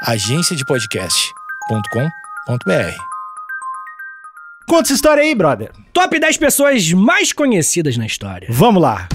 agenciadepodcast.com.br. Conta essa história aí, brother. Top 10 pessoas mais conhecidas na história. Vamos lá.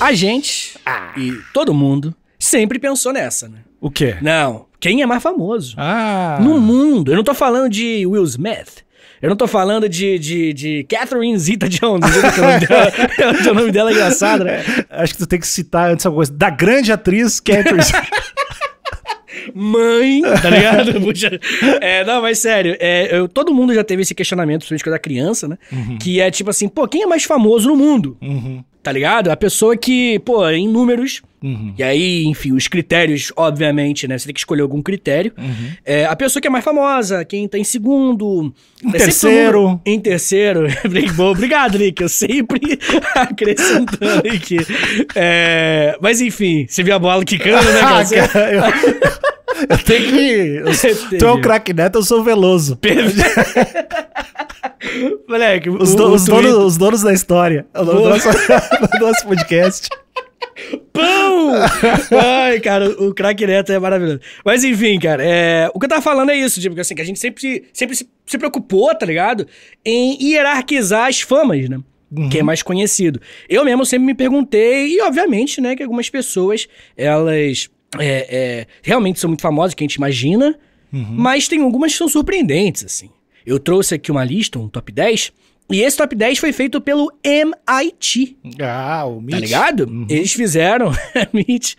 A gente ah. e todo mundo sempre pensou nessa, né? O quê? Não, quem é mais famoso? Ah. No mundo. Eu não tô falando de Will Smith. Eu não tô falando de, de, de Catherine Zita Jones, que é o nome dela, é o nome dela é engraçado, né? É, acho que tu tem que citar antes alguma coisa. Da grande atriz Catherine mãe, tá ligado? é, não, mas sério, é, eu, todo mundo já teve esse questionamento, principalmente quando era criança, né? Uhum. Que é tipo assim, pô, quem é mais famoso no mundo? Uhum tá ligado? A pessoa que, pô, é em números. Uhum. E aí, enfim, os critérios, obviamente, né? Você tem que escolher algum critério. Uhum. É, a pessoa que é mais famosa, quem tá em segundo. Em é terceiro. Um... Em terceiro. Obrigado, Nick. Eu sempre acrescentando aqui. É... Mas enfim, você viu a bola quicando, né? Cara? Ah, eu tenho que. Eu, tu é o craque neto, eu sou o Veloso. Perfeito. Moleque, os, do, os, donos, os, donos, da história. O nosso, nosso podcast. Pão! Ai, cara, o craque neto é maravilhoso. Mas enfim, cara, é... o que eu tava falando é isso, tipo, assim, que a gente sempre, sempre se, se preocupou, tá ligado? Em hierarquizar as famas, né? Uhum. que é uhum. mais conhecido. Eu mesmo sempre me perguntei, e obviamente, né, que algumas pessoas, elas é, é, realmente são muito famosos, que a gente imagina, uhum. mas tem algumas que são surpreendentes, assim. Eu trouxe aqui uma lista, um top 10, e esse top 10 foi feito pelo MIT. Ah, o MIT. Tá ligado? Uhum. Eles fizeram. MIT.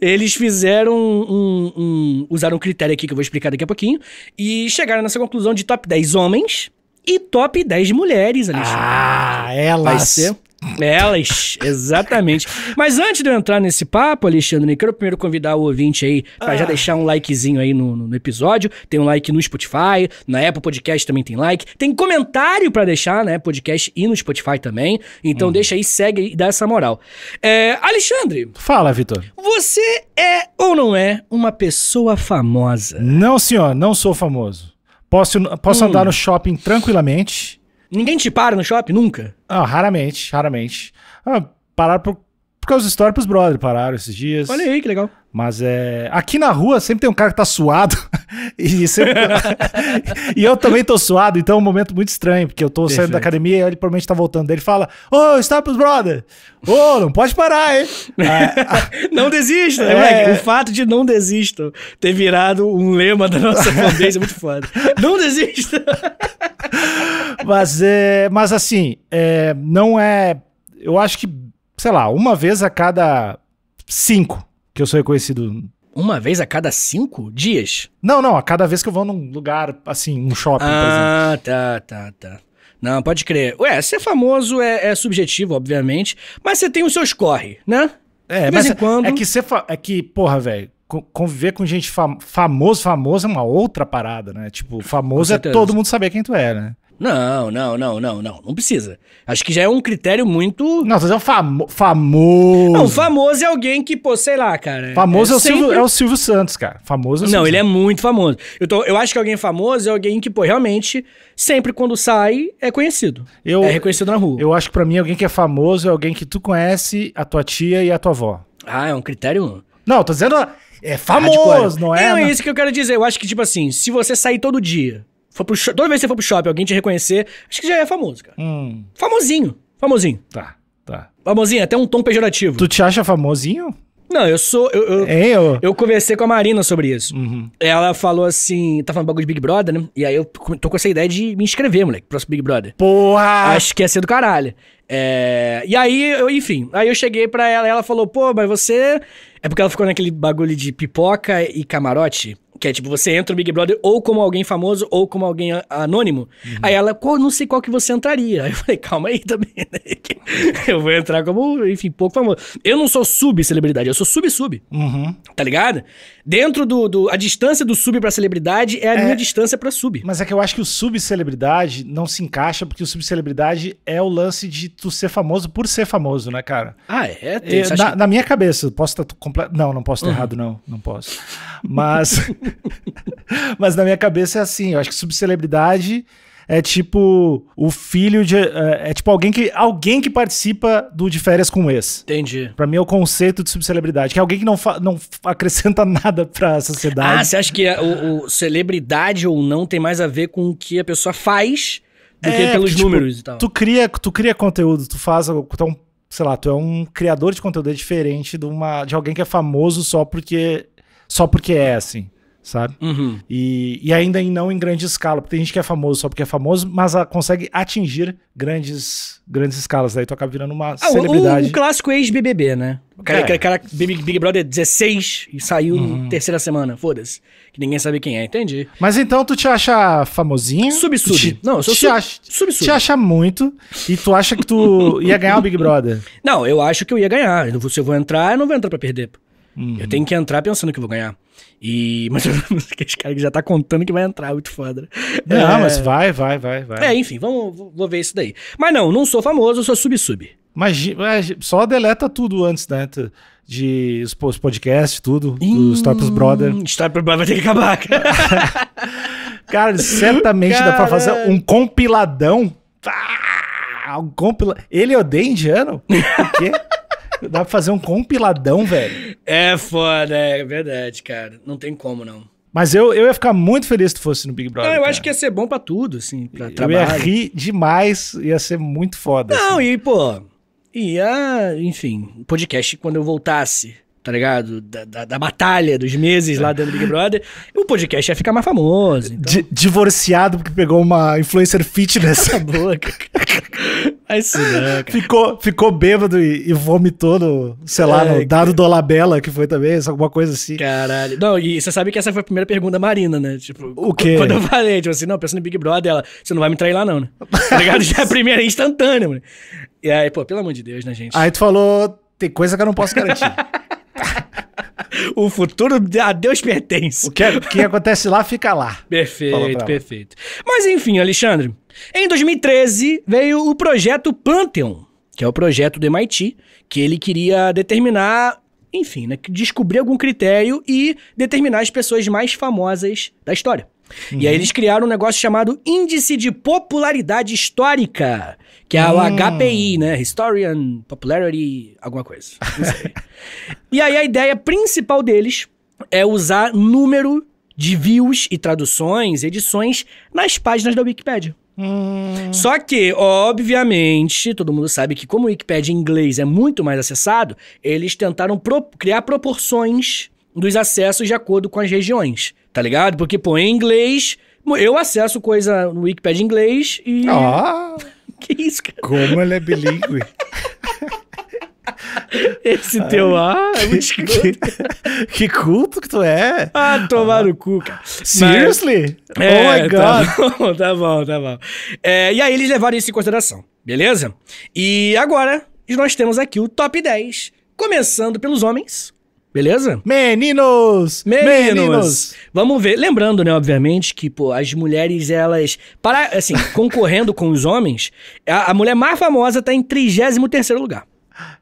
eles fizeram um, um, Usaram um critério aqui que eu vou explicar daqui a pouquinho. E chegaram nessa conclusão de top 10 homens e top 10 mulheres, Alexandre. Ah, elas. Vai ser. Elas, exatamente. Mas antes de eu entrar nesse papo, Alexandre, quero primeiro convidar o ouvinte aí para ah. já deixar um likezinho aí no, no, episódio. Tem um like no Spotify, na Apple Podcast também tem like. Tem comentário para deixar, né? Podcast e no Spotify também. Então uhum. deixa aí, segue e dá essa moral. É, Alexandre. Fala, Vitor. Você é ou não é uma pessoa famosa? Não, senhor, não sou famoso. Posso, posso hum. andar no shopping tranquilamente Ninguém te para no shopping? Nunca? Ah, raramente, raramente. Ah, pararam por, por causa dos stories pros brothers, pararam esses dias. Olha aí, que legal. Mas é. Aqui na rua sempre tem um cara que tá suado. e, sempre... e eu também tô suado, então é um momento muito estranho, porque eu tô Perfeito. saindo da academia e ele provavelmente tá voltando. ele fala: Ô, oh, está pros brother! Ô, oh, não pode parar, hein? não desista, é... O fato de não desista ter virado um lema da nossa fanbase é muito foda. Não desista! mas, é, mas assim, é, não é. Eu acho que, sei lá, uma vez a cada cinco que eu sou reconhecido. Uma vez a cada cinco dias? Não, não, a cada vez que eu vou num lugar, assim, um shopping, ah, por exemplo. Ah, tá, tá, tá. Não, pode crer. Ué, ser é famoso é, é subjetivo, obviamente, mas você tem os seus corre, né? É, de vez mas em é, quando. É que, ser é que porra, velho, conviver com gente fam famoso, famoso é uma outra parada, né? Tipo, famoso é todo mundo saber quem tu é, né? Não, não, não, não, não. Não precisa. Acho que já é um critério muito. Não, fazer um famo... famoso. Não, famoso é alguém que, pô, sei lá, cara. É famoso é, é, sempre... o, Silvio, é o, Silvio, Santos, cara. Famoso é o Não, Silvio ele é Santos. é muito famoso. Eu, tô, eu acho que alguém famoso é alguém que, pô, realmente, sempre quando sai, é conhecido. Eu, é reconhecido na rua. Eu acho que para mim, alguém que é famoso é alguém que tu conhece, a tua tia e a tua avó. Ah, é um critério. Não, tô dizendo. É famoso, Hardcore. não é? Não, é né? isso que eu quero dizer. Eu acho que, tipo assim, se você sair todo dia for pro shopping, toda vez que você for pro shopping alguém te reconhecer, acho que já é famoso, cara. Hum. Famosinho. Famosinho. Tá, tá. Famosinho, até um tom pejorativo. Tu te acha famosinho? Não, eu sou. Eu, eu, é eu? eu conversei com a Marina sobre isso. Uhum. Ela falou assim: tá falando bagulho de Big Brother, né? E aí eu tô com essa ideia de me inscrever, moleque, pro próximo Big Brother. Porra! Acho que ia ser do caralho. É... E aí, eu, enfim, aí eu cheguei pra ela e ela falou: pô, mas você. É porque ela ficou naquele bagulho de pipoca e camarote. Que é tipo, você entra no Big Brother ou como alguém famoso ou como alguém anônimo. Uhum. Aí ela, qual, não sei qual que você entraria. Aí eu falei, calma aí também, né? Eu vou entrar como, enfim, pouco famoso. Eu não sou sub-celebridade, eu sou sub-sub. Uhum. Tá ligado? Dentro do, do, A distância do sub pra celebridade é a é, minha distância pra sub. Mas é que eu acho que o sub-celebridade não se encaixa, porque o sub-celebridade é o lance de tu ser famoso por ser famoso, né, cara? Ah, é? Tem, é na, que... na, minha cabeça, posso estar. Tá, Não, não posso estar uhum. errado, não. Não posso. Mas. Mas na minha cabeça é assim, eu acho que subcelebridade é tipo o filho de. É, é, tipo alguém que, alguém que participa do De Férias com esse. Entendi. Pra mim é o conceito de subcelebridade, que é alguém que não, não acrescenta nada pra sociedade. Ah, você acha que é o, o, celebridade ou não tem mais a ver com o que a pessoa faz do é, que pelos tipo, números e tal? Tu cria, tu cria conteúdo, tu faz. Tu é um, sei lá, tu é um criador de conteúdo, é diferente de, uma, de alguém que é famoso só porque. Só porque é assim sabe? Uhum. E, e ainda não em grande escala, porque tem gente que é famoso só porque é famoso, mas consegue atingir grandes, grandes escalas, daí tu acaba virando uma ah, celebridade. O, o clássico ex-BBB, né? O cara, é. cara, cara Big, Big, Brother 16 e saiu uhum. na terceira semana, foda-se. Que ninguém sabe quem é, entendi. Mas então tu te acha famosinho? Sub-sub. Te, não, eu sou te sub, acha, sub, sub. Te acha muito e tu acha que tu ia ganhar o Big Brother? Não, eu acho que eu ia ganhar. Se eu vou entrar, eu não vou entrar pra perder. Uhum. Eu tenho que entrar pensando que eu vou ganhar. E, mas esse cara que já tá contando que vai entrar, muito foda. Né? Não, é... mas vai, vai, vai, vai. É, enfim, vamos, vou ver isso daí. Mas não, não sou famoso, eu sou sub-sub. Mas só deleta tudo antes, né? De os podcasts, tudo, hum, dos Top Brother. Top Brother vai ter que acabar. Cara, cara certamente dá pra fazer um compiladão. Ah, um compila... Ele odeia indiano? Por quê? dá pra fazer um compiladão, velho. É foda, é verdade, cara. Não tem como, não. Mas eu, eu ia ficar muito feliz se tu fosse no Big Brother. Não, eu cara. acho que ia ser bom para tudo, assim, pra eu trabalho. Eu ia rir demais, ia ser muito foda. Não, assim. e, pô, ia, enfim, podcast quando eu voltasse, tá ligado? Da, da, da batalha dos meses lá dentro do Big Brother, o podcast ia ficar mais famoso. Então... divorciado porque pegou uma influencer fitness. Cala a boca. É isso não, né, ficou, ficou bêbado e, e vomitou no, sei lá, é, no dado do Olabella, que foi também, alguma coisa assim. Caralho. Não, e você sabe que essa foi a primeira pergunta da Marina, né? Tipo, o quê? Quando eu falei, tipo assim, não, pensando em Big Brother, ela, você não vai me trair lá, não, né? Tá ligado? Já é a primeira instantânea, mano. E aí, pô, pelo amor de Deus, né, gente? Aí tu falou, tem coisa que eu não posso garantir. o futuro a Deus pertence. O que, o que acontece lá, fica lá. Perfeito, perfeito. Mas enfim, Alexandre, em 2013, veio o projeto Pantheon, que é o projeto do MIT, que ele queria determinar, enfim, né, descobrir algum critério e determinar as pessoas mais famosas da história. Uhum. E aí uhum. eles criaram um negócio chamado Índice de Popularidade Histórica, que é o hum. HPI, né? Historian Popularity, alguma coisa. Não sei. e aí a ideia principal deles é usar número de views e traduções, edições nas páginas da Wikipedia. Hum. Só que, obviamente, todo mundo sabe que como o Wikipedia em inglês é muito mais acessado, eles tentaram pro criar proporções dos acessos de acordo com as regiões, tá ligado? Porque, pô, em inglês, eu acesso coisa no Wikipedia em inglês e... Ah! que isso, cara? Como ele é bilíngue. Esse teu ah é muito que, que culto que tu é. Ah, tomar ah. no cu, cara. Seriously? Mas, é, oh my é, tá God. Tá bom, tá bom. Tá bom. É, e aí eles levaram isso em consideração, beleza? E agora nós temos aqui o top 10, começando pelos homens, Beleza? Meninos! Meninos! Meninos! Vamos ver. Lembrando, né, obviamente, que, pô, as mulheres, elas. Para, assim, concorrendo com os homens, a, a mulher mais famosa tá em 33 lugar.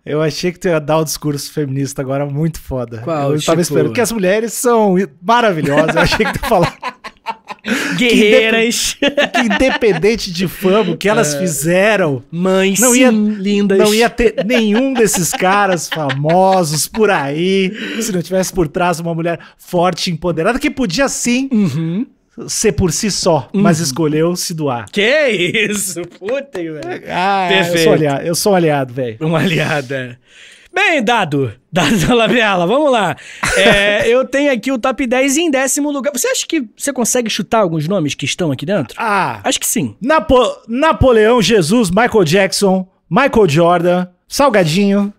Eu achei que tu ia dar um discurso feminista agora muito foda. Qual? Eu tipo... tava esperando que as mulheres são maravilhosas. Eu achei que tu falar. Guerreiras. Que, que, independente de fama, o que elas é. fizeram. Mães não ia, sim, lindas. Não ia ter nenhum desses caras famosos por aí se não tivesse por trás uma mulher forte e empoderada que podia sim uhum ser por si só, hum. mas uhum. escolheu se doar. Que isso? Puta, velho. Ah, Perfeito. Eu sou aliado, um aliado, velho. Um aliado, é. Bem, dado, dado Lavela, vamos lá. É, eu tenho aqui o top 10 em décimo lugar. Você acha que você consegue chutar alguns nomes que estão aqui dentro? Ah. Acho que sim. Napo Napoleão, Jesus, Michael Jackson, Michael Jordan, Salgadinho,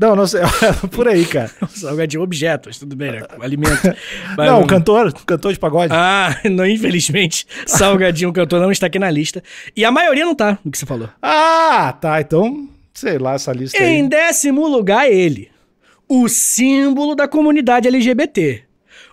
não, não sei. É por aí, cara. Salgadinho, é objetos, tudo bem, né? Ah. Alimento. Mas não, um... cantor, cantor de pagode. Ah, não, infelizmente, Salgadinho, cantor, não está aqui na lista. E a maioria não tá, no que você falou. Ah, tá. Então, sei lá, essa lista em aí. décimo lugar, ele. O símbolo da comunidade LGBT.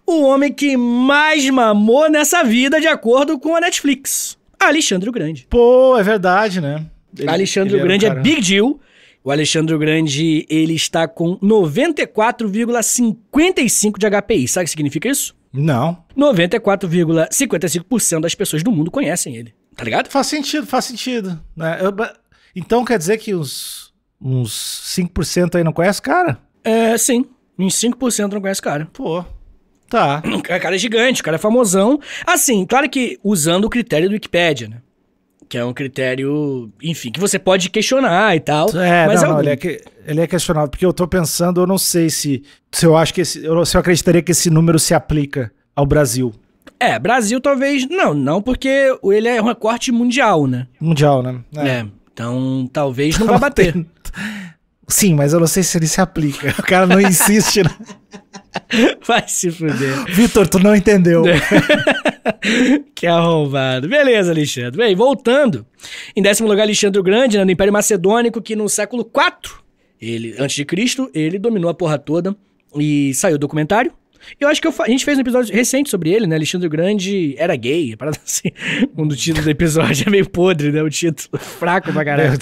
O homem que mais mamou nessa vida, de acordo com a Netflix. Alexandre o Grande. Pô, é verdade, né? Ele, Alexandre ele o Grande um é big deal o Alexandre Grande, ele está com 94,55 de HPI. Sabe o que significa isso? Não. 94,55% das pessoas do mundo conhecem ele. Tá ligado? Faz sentido, faz sentido. Né? Eu, então quer dizer que uns, uns 5% aí não conhece o cara? É, sim. Uns 5% não conhece o cara. Pô. Tá. O cara é gigante, o cara é famosão. Assim, claro que usando o critério do Wikipedia, né? Que é um critério, enfim, que você pode questionar e tal. É, mas é não, algum... não, ele, é que, ele é questionável, porque eu tô pensando, eu não sei se. Se eu acho que esse, eu, se eu acreditaria que esse número se aplica ao Brasil. É, Brasil talvez. Não, não, porque ele é um recorte mundial, né? Mundial, né? É. é então talvez não tá vá bater. Sim, mas eu não sei se ele se aplica. O cara não insiste, né? Vai se fuder. Vitor, tu não entendeu. que arrombado. Beleza, Alexandre. Bem, voltando. Em décimo lugar, Alexandre o Grande, né, no Império Macedônico, que no século IV, ele, antes de Cristo, ele dominou a porra toda e saiu o documentário. Eu acho que eu, a gente fez um episódio recente sobre ele, né? Alexandre o Grande era gay, assim. Um do título do episódio é meio podre, né? O título fraco pra caralho.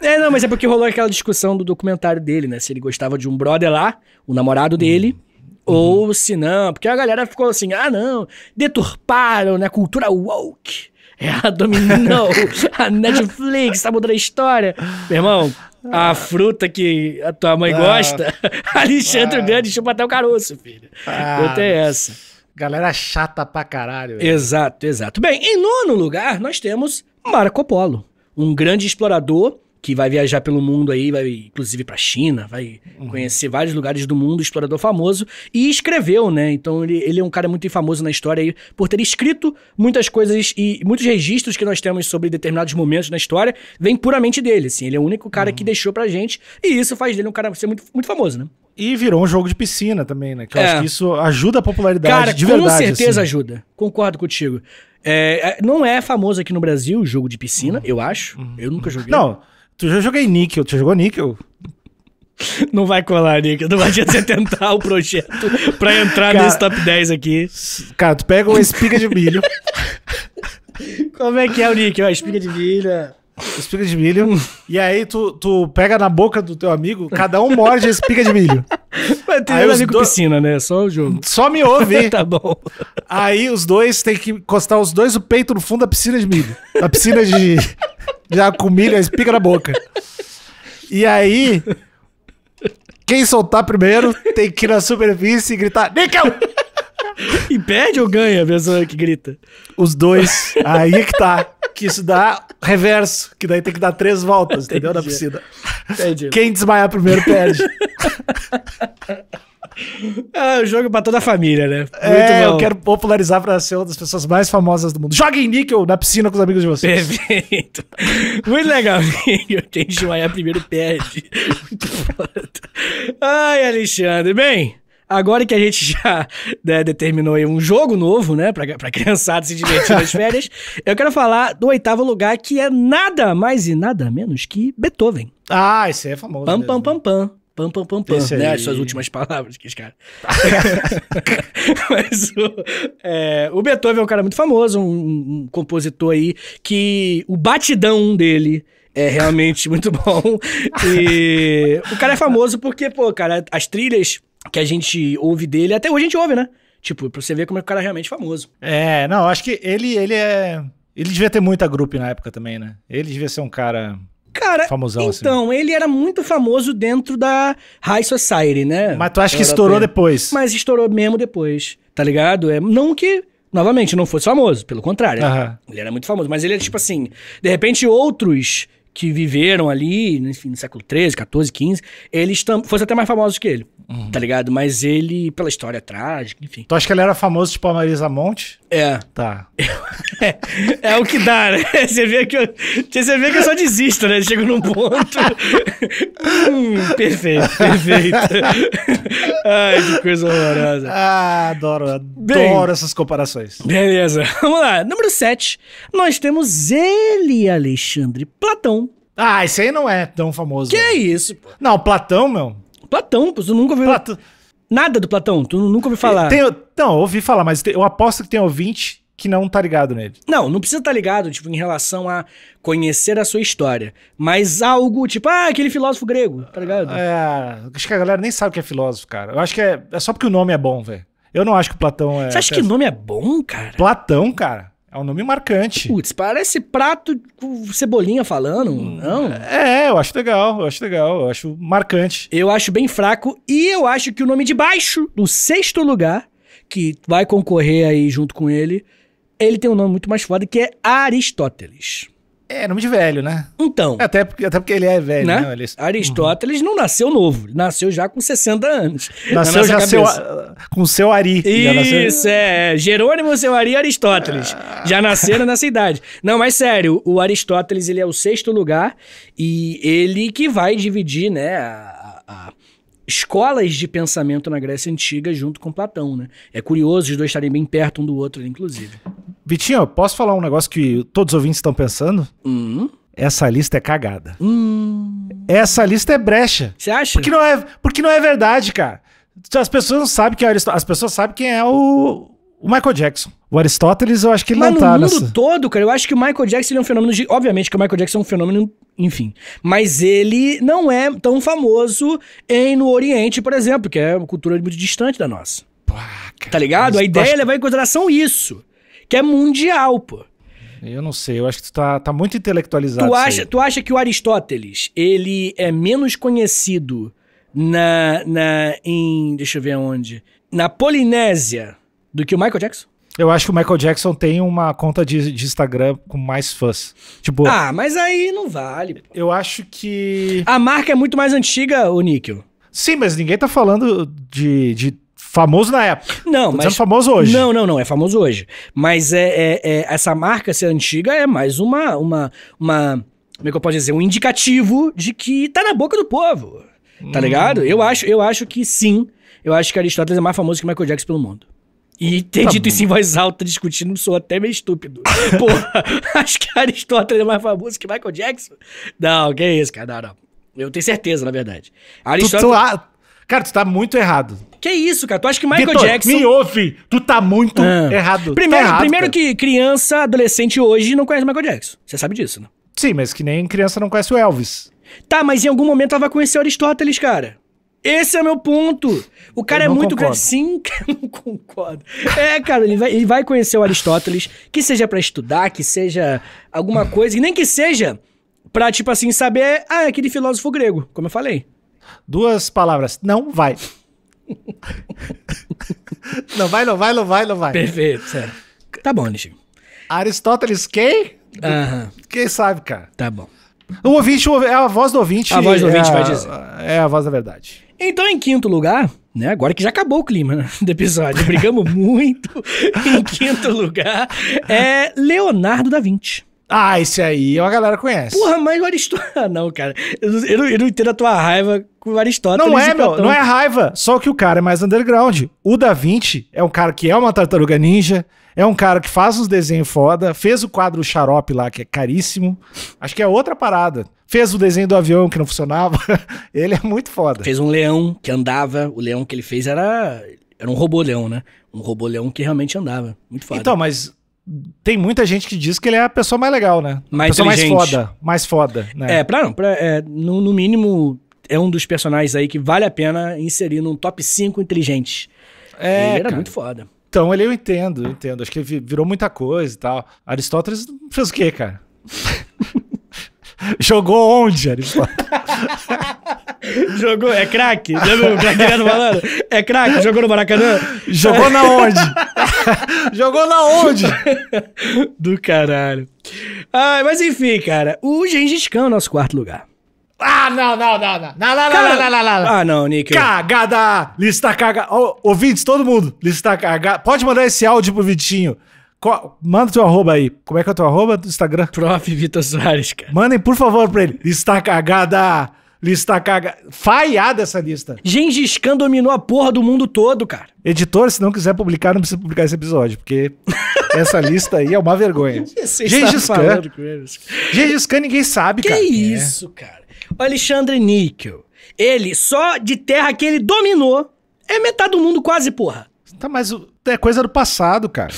É. é, não, mas é porque rolou aquela discussão do documentário dele, né? Se ele gostava de um brother lá, o namorado dele, hum. Ou uhum. se não, porque a galera ficou assim, ah não, deturparam, né, cultura woke. Ela é, dominou a Netflix, tá mudando a história. Meu irmão, a ah. fruta que a tua mãe ah, gosta, Alexandre ah, Grande chupa até o caroço, filho. Ah, Eu tenho é essa. Galera chata pra caralho. Velho. Exato, exato. Bem, em nono lugar, nós temos Marco Polo, um grande explorador que vai viajar pelo mundo aí, vai inclusive para China, vai uhum. conhecer vários lugares do mundo, explorador famoso, e escreveu, né? Então ele, ele é um cara muito famoso na história aí por ter escrito muitas coisas e muitos registros que nós temos sobre determinados momentos na história, vem puramente dele, assim. Ele é o único cara uhum. que deixou pra gente, e isso faz dele um cara ser muito, muito famoso, né? E virou um jogo de piscina também, né? Que eu é. acho que isso ajuda a popularidade Cara, de verdade. cara Com assim. certeza assim. ajuda. Concordo contigo. É, é, não é famoso aqui no Brasil o jogo de piscina, uhum. eu acho. Uhum. Eu nunca joguei. Não, Tu já joguei níquel, tu jogou níquel? Não vai colar, Nick. Não adianta você tentar o projeto pra entrar cara, nesse top 10 aqui. Cara, tu pega uma espiga de milho. Como é que é o Nick? É uma espiga de milho. É? espiga de milho. e aí tu, tu pega na boca do teu amigo, cada um morde a espiga de milho. Mas tem é aí amigo do... piscina, né? Só o jogo. Só me ouve. tá bom. Aí os dois têm que encostar os dois o peito no fundo da piscina de milho. Da piscina de, de com milho, a espiga na boca. E aí, quem soltar primeiro tem que ir na superfície e gritar: Níquel! e perde ou ganha a pessoa que grita? Os dois. Aí é que tá. Que isso dá reverso. Que daí tem que dar três voltas, Entendi. entendeu? Na piscina. Entendi. Quem desmaiar primeiro perde. Ah, é um jogo pra toda a família, né? É, Muito é, bom. eu quero popularizar pra ser uma das pessoas mais famosas do mundo. Joga em níquel na piscina com os amigos de vocês. Perfeito. Muito legal, amigo. Quem desmaiar primeiro perde. Ai, Alexandre. Bem, Agora que a gente já né, determinou um jogo novo, né, pra, pra criançada se divertir nas férias, eu quero falar do oitavo lugar, que é nada mais e nada menos que Beethoven. Ah, esse é famoso. Né? Pam, pam pam, pam, pam. Pam, pam, pam, pam, né? As suas últimas palavras, que cara. Mas o, é, o, Beethoven é um cara muito famoso, um, um compositor aí, que o batidão dele é realmente muito bom. E o cara é famoso porque, pô, cara, as trilhas que a gente ouve dele, até hoje a gente ouve, né? Tipo, pra você ver como é que o cara é realmente famoso. É, não, acho que ele, ele é. Ele devia ter muita grupo na época também, né? Ele devia ser um cara. Cara, famosão, assim. então, assim. ele era muito famoso dentro da High Society, né? Mas tu acha que estourou depois? Mas estourou mesmo depois, tá ligado? É, não que novamente, não fosse famoso, pelo contrário. Ele era muito famoso, mas ele é tipo assim, de repente outros que viveram ali, enfim, no século XIII, XIV, XV, eles fossem até mais famosos que ele, uhum. tá ligado? Mas ele, pela história trágica, enfim. Tu acha que ele era famoso tipo a Marisa Monte? É. Tá. É, é, o que dá, né? Você vê que, eu, você vê que eu só desisto, né? Chego num ponto. hum, perfeito, perfeito. Ai, que coisa horrorosa. Ah, adoro, adoro Bem, essas comparações. Beleza, vamos lá. Número 7, nós temos ele, Alexandre Platão. Ah, esse aí não é tão famoso. Que é isso, pô. Não, Platão, meu. Platão, você nunca viu. Platão, Nada do Platão, tu nunca ouviu falar. Tem, não, ouvi falar, mas eu aposto que tem ouvinte que não tá ligado nele. Não, não precisa estar tá ligado, tipo, em relação a conhecer a sua história. Mas algo, tipo, ah, aquele filósofo grego, tá ligado? É, acho que a galera nem sabe que é filósofo, cara. Eu acho que é, é só porque o nome é bom, velho. Eu não acho que o Platão é. Você acha que o nome é bom, cara? Platão, cara. É um nome marcante. Putz, parece prato com cebolinha falando, hum. não? É, eu acho legal, eu acho legal, eu acho marcante. Eu acho bem fraco e eu acho que o nome de baixo, do sexto lugar, que vai concorrer aí junto com ele, ele tem um nome muito mais foda que é Aristóteles. É, nome de velho, né? Então. É, até porque, até porque ele é velho, né? né? Ele... Aristóteles uhum. não nasceu novo, nasceu já com 60 anos. Nasceu na já seu, com seu Ari. Isso, nasceu... é. Jerônimo, seu Ari e Aristóteles. Ah. Já nasceram nessa idade. Não, mas sério, o Aristóteles ele é o sexto lugar e ele que vai dividir, né, a, a escolas de pensamento na Grécia Antiga junto com Platão, né? É curioso os dois estarem bem perto um do outro, inclusive. Vitinho, posso falar um negócio que todos os ouvintes estão pensando? Hum. Essa lista é cagada. Hum. Essa lista é brecha. Você acha? Porque não é, porque não é verdade, cara. As pessoas não sabem quem é As pessoas sabem quem é o, o Michael Jackson. O Aristóteles, eu acho que ele mas não tá nessa. no mundo todo, cara, eu acho que o Michael Jackson é um fenômeno... De, obviamente que o Michael Jackson é um fenômeno, enfim. Mas ele não é tão famoso em no Oriente, por exemplo, que é uma cultura muito distante da nossa. Pô, cara, tá ligado? A ideia acho... É levar em consideração isso que é mundial, pô. Eu não sei, eu acho que tu tá, tá muito intelectualizado. Tu acha, tu acha que o Aristóteles, ele é menos conhecido na, na em, deixa eu ver onde, na Polinésia do que o Michael Jackson? Eu acho que o Michael Jackson tem uma conta de, de Instagram com mais fãs. Tipo, ah, mas aí não vale. Pô. Eu acho que. A marca é muito mais antiga, o Níquel. Sim, mas ninguém tá falando de, de Famoso na época. Não, Tô mas. famoso hoje. Não, não, não. É famoso hoje. Mas é, é, é, essa marca ser antiga é mais uma, uma, uma. Como é que eu posso dizer? Um indicativo de que tá na boca do povo. Tá hum. ligado? Eu hum. acho, eu acho que sim. Eu acho que Aristóteles é mais famoso que Michael Jackson pelo mundo. E ter tá dito bom. isso em voz alta, discutindo, sou até meio estúpido. Porra, acho que Aristóteles é mais famoso que Michael Jackson. Não, que isso, cara. Não, não. Eu tenho certeza, na verdade. Aristóteles... Tu, tu, Cara, tu tá muito errado. Que isso, cara? Tu acha que Michael Vitor, Jackson. Me ouve! Tu tá muito ah. errado. Tá primeiro, tá errado, primeiro que criança, adolescente hoje não conhece Michael Jackson. Você sabe disso, né? Sim, mas que nem criança não conhece o Elvis. Tá, mas em algum momento ela vai conhecer Aristóteles, cara. Esse é meu ponto. O cara é muito grande. Sim, eu não concordo. É, cara, ele vai, ele vai conhecer o Aristóteles, que seja para estudar, que seja alguma coisa, e nem que seja pra, tipo assim, saber, ah, é aquele filósofo grego, como eu falei. Duas palavras. Não vai. não vai, não vai, não vai, não vai. Perfeito, sério. Tá bom, Alexandre. Aristóteles, quem? Quem sabe, cara? Tá bom. O ouvinte, é a voz do ouvinte. A voz do ouvinte é vai dizer. É a voz da verdade. Então, em quinto lugar, né? Agora que já acabou o clima né, do episódio, brigamos muito. em quinto lugar, é Leonardo da Vinci. Ah, esse aí é a galera conhece. Porra, mas o Aristóteles. Ah, não, cara. Eu, eu, eu, não entendo a tua raiva com o Aristóteles. Não é, meu, não é raiva. Só que o cara é mais underground. O Da Vinci é um cara que é uma tartaruga ninja. É um cara que faz uns desenhos foda. Fez o quadro Xarope lá, que é caríssimo. Acho que é outra parada. Fez o desenho do avião que não funcionava. ele é muito foda. Fez um leão que andava. O leão que ele fez era. Era um robô leão, né? Um robô leão que realmente andava. Muito foda. Então, mas tem muita gente que diz que ele é a pessoa mais legal, né? Mais a pessoa mais foda. Mais foda, né? É, pra não, pra, é, no, no, mínimo, é um dos personagens aí que vale a pena inserir num top 5 inteligente. É, ele era cara. muito foda. Então, ele eu entendo, eu entendo. Acho que ele virou muita coisa e tal. Aristóteles fez o quê, cara? Jogou onde, Aristóteles? Jogou, é craque? Lembra o craque falando? É craque, jogou no Maracanã? Jogou na onde? jogou na onde? Do caralho. Ai, mas enfim, cara, o Gengis Khan é o nosso quarto lugar. Ah, não, não, não, não. Não, não, cara, não, não, não, não, Ah, não, Nick. Cagada! Lista cagada. Oh, ouvintes, todo mundo, lista cagada. Pode mandar esse áudio pro Vitinho. Co manda teu arroba aí. Como é que é o teu arroba do Instagram? Prof. Vitor Soares, cara. Mandem, por favor, pra ele. Lista cagada! Lista caga. Falhada essa lista. Gengis Khan dominou a porra do mundo todo, cara. Editor, se não quiser publicar, não precisa publicar esse episódio, porque essa lista aí é uma vergonha. Gengis Khan. Gengis Khan ninguém sabe, que cara. Que é. isso, é. cara. O Alexandre Níquel. Ele, só de terra que ele dominou, é metade do mundo quase, porra. Tá, mas é coisa do passado, cara.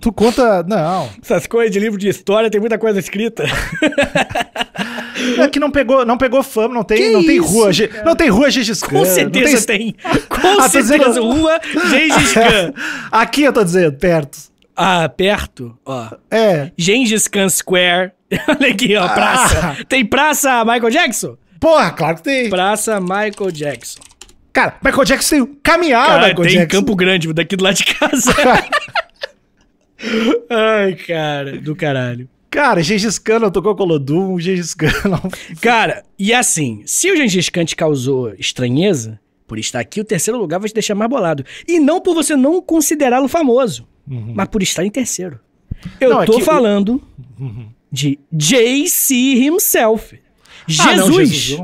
Tu conta. Não. Essas coisas de livro de história tem muita coisa escrita. É que não pegou, não pegou fama, não tem, não, isso, tem rua, não tem rua Gengis Khan. Com certeza tem. tem. Ah, Com ah, certeza, dizendo... rua Gengis Khan. Aqui eu tô dizendo, perto. Ah, perto? Ó. É. Gengis Khan Square. Olha aqui, ó, praça. Ah. Tem praça Michael Jackson? Porra, claro que tem. Praça Michael Jackson. Cara, Michael Jackson tem caminhada, Michael tem Jackson. Campo Grande, daqui do lado de casa. Ai, cara, do caralho. Cara, Gengis Khan não tocou Colodum, Gengis Khan não... Cara, e assim, se o Gengis Khan te causou estranheza, por estar aqui, o terceiro lugar vai te deixar mais bolado. E não por você não considerá-lo famoso, uhum. mas por estar em terceiro. Eu não, é tô é falando uhum. de JC himself. Ah, não, Jesus.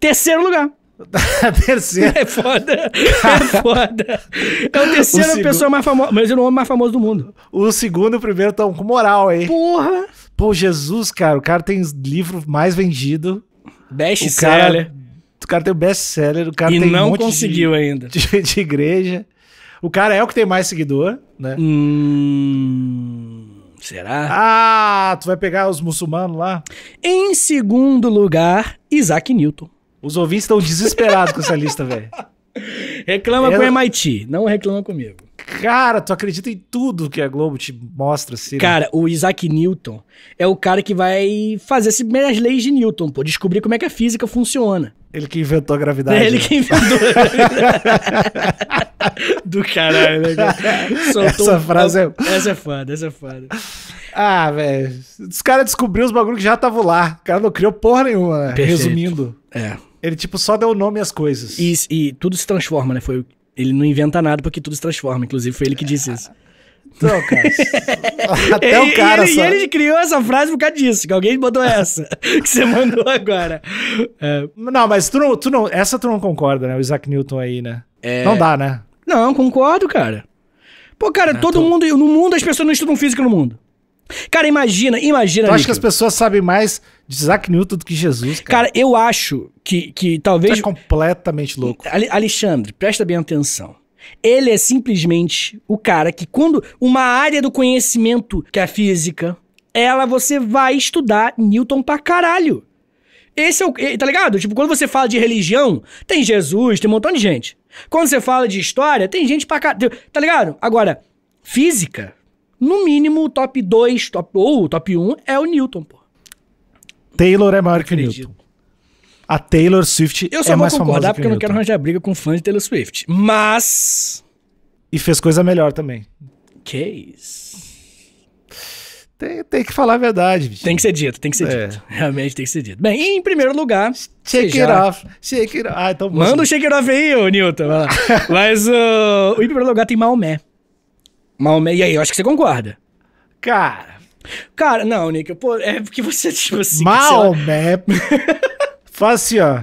Terceiro lugar. A terceira. É foda. É foda. É o terceiro o segu... pessoa mais famosa. Mas é o homem mais famoso do mundo. O segundo e o primeiro estão com moral aí. Porra! Pô, Jesus, cara, o cara tem livro mais vendido. Best seller. o cara tem o best seller, o cara e tem não um monte conseguiu de, ainda. De, de, igreja. O cara é o que tem mais seguidor, né? Hum, será? Ah, tu vai pegar os muçulmanos lá? Em segundo lugar, Isaac Newton. Os ouvintes estão desesperados com essa lista, velho. Reclama com o MIT, não reclama comigo. Cara, tu acredita em tudo que a Globo te mostra, assim. Né? Cara, né? o Isaac Newton é o cara que vai fazer as leis de Newton, pô, descobrir como é que a física funciona. Ele que inventou a gravidade. É ele né? que inventou. Do caralho, né, cara? essa frase é... Essa é foda, essa é foda. Ah, velho. Os caras descobriram os bagulhos que já estavam lá. O cara não criou porra nenhuma, né? Resumindo. É. Ele, tipo, só deu nome às coisas. E, e tudo se transforma, né? Foi, ele não inventa nada porque tudo se transforma. Inclusive, foi ele que disse isso. Então, cara. até o cara e ele, só. E ele criou essa frase por causa disso, que alguém botou essa, que você mandou agora. É. Não, mas tu não, tu não. Essa tu não concorda, né? O Isaac Newton aí, né? É... Não dá, né? Não, concordo, cara. Pô, cara, é, todo tô... mundo. No mundo as pessoas não estudam física no mundo. Cara, imagina, imagina. Eu acho que as pessoas sabem mais de Isaac Newton do que Jesus? Cara, cara eu acho que, que talvez. Tu é completamente louco. Alexandre, presta bem atenção. Ele é simplesmente o cara que, quando uma área do conhecimento, que é a física, ela você vai estudar Newton pra caralho. Esse é o. Tá ligado? Tipo, quando você fala de religião, tem Jesus, tem um montão de gente. Quando você fala de história, tem gente pra caralho. Tá ligado? Agora, física no mínimo, o top 2 top, ou o top 1 é o Newton, pô. Taylor é maior que o Newton. A Taylor Swift é mais famosa Eu só é vou concordar porque eu não quero arranjar briga com fãs de Taylor Swift. Mas... E fez coisa melhor também. Que isso. Tem, tem, que falar a verdade. Bicho. Tem que ser dito, tem que ser é. dito. Realmente tem que ser dito. Bem, em primeiro lugar. Shake it já... off. Shake it off. Ah, então Manda o um shake it off aí, ô Newton. Mas uh, em primeiro lugar tem Maomé. Maomé, e aí, eu acho que você concorda. Cara. Cara, não, Nick, pô, é porque você, tipo assim. Maomé. Fala assim, ó.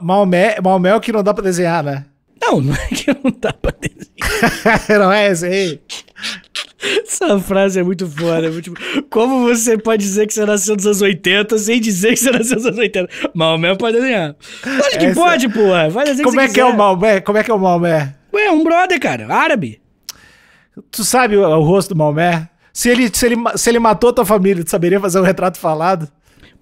Maomé, Maomé é o que não dá pra desenhar, né? Não, não é que não dá pra desenhar. não é esse aí? Essa frase é muito foda. É muito... Como você pode dizer que você nasceu nos anos 80 sem dizer que você nasceu nos anos 80? Maomé pode desenhar. Acho que Essa... pode, porra. Vai assim desenhar Como é que, que é o Maomé? Como é que é o Maomé? Ué, é um brother, cara. Árabe. Tu sabe o, o rosto do Maomé? Se ele, se, ele, se ele matou tua família, tu saberia fazer um retrato falado?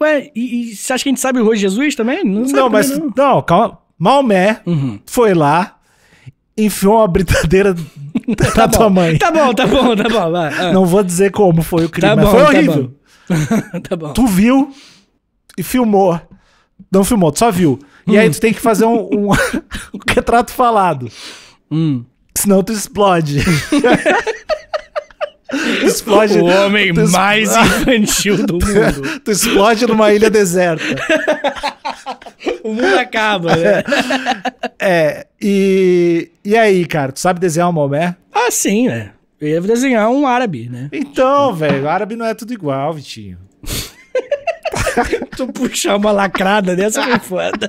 Ué, e, e você acha que a gente sabe o rosto de Jesus também? Não, não mas. Não. não. calma. Maomé uhum. foi lá, enfiou uma britadeira tá na bom. tua mãe. Tá bom, tá bom, tá bom. Vai, ah. Não vou dizer como foi o crime, tá bom, foi tá horrível. Tá bom. Tu viu e filmou. Não filmou, tu só viu. E hum. aí tu tem que fazer um, um, um retrato falado. Hum. Senão tu explode. explode. O homem mais infantil do mundo. Tu explode numa ilha deserta. o mundo acaba, né? É. é, e, e aí, cara, tu sabe desenhar um momé? Ah, sim, né? Eu ia desenhar um árabe, né? Então, velho, árabe não é tudo igual, Vitinho. tu puxar uma lacrada dessa foi foda.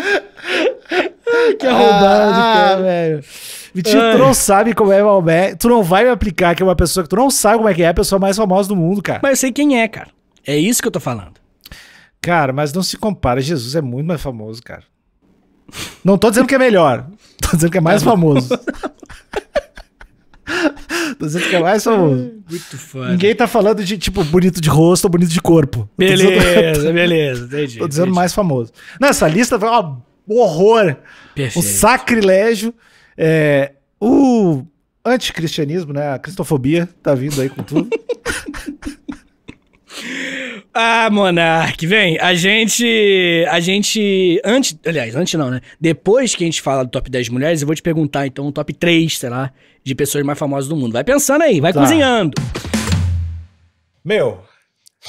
que arrombado, é, ah, cara, velho. Vitinho, tu não sabe como é Maomé. Tu não vai me aplicar que é uma pessoa que tu não sabe como é que é a pessoa mais famosa do mundo, cara. Mas eu sei quem é, cara. É isso que eu tô falando. Cara, mas não se compara. Jesus é muito mais famoso, cara. Não tô dizendo que é melhor. Tô dizendo que é mais famoso. das vezes que é mais famoso. Hum. Muito fã. Ninguém né? tá falando de, tipo, bonito de rosto ou bonito de corpo. Beleza, dizendo- beleza, entendi. Tô dizendo entendi. mais famoso. Nessa lista foi um horror. Um sacrilégio. É, o anticristianismo, né? A cristofobia tá vindo aí com tudo. ah, Monark, vem, a gente. A gente. Antes. Aliás, antes não, né? Depois que a gente fala do top 10 mulheres, eu vou te perguntar, então, o top 3, sei lá, de pessoas mais famosas do mundo. Vai pensando aí, vai tá. cozinhando. Meu,